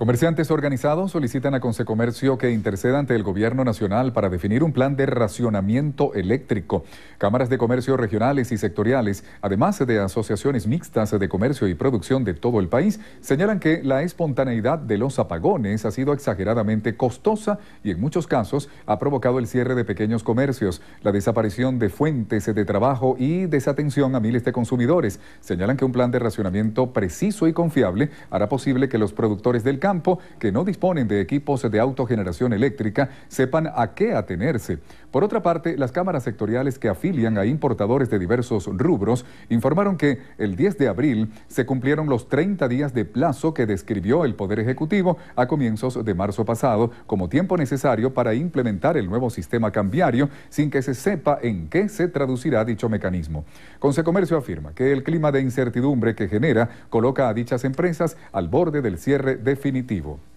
Comerciantes organizados solicitan a Consecomercio que interceda ante el Gobierno Nacional para definir un plan de racionamiento eléctrico. Cámaras de comercio regionales y sectoriales, además de asociaciones mixtas de comercio y producción de todo el país, señalan que la espontaneidad de los apagones ha sido exageradamente costosa y en muchos casos ha provocado el cierre de pequeños comercios, la desaparición de fuentes de trabajo y desatención a miles de consumidores. Señalan que un plan de racionamiento preciso y confiable hará posible que los productores del campo que no disponen de equipos de autogeneración eléctrica sepan a qué atenerse. Por otra parte, las cámaras sectoriales que afilian a importadores de diversos rubros informaron que el 10 de abril se cumplieron los 30 días de plazo que describió el Poder Ejecutivo a comienzos de marzo pasado como tiempo necesario para implementar el nuevo sistema cambiario sin que se sepa en qué se traducirá dicho mecanismo. Consecomercio afirma que el clima de incertidumbre que genera coloca a dichas empresas al borde del cierre definitivo definitivo.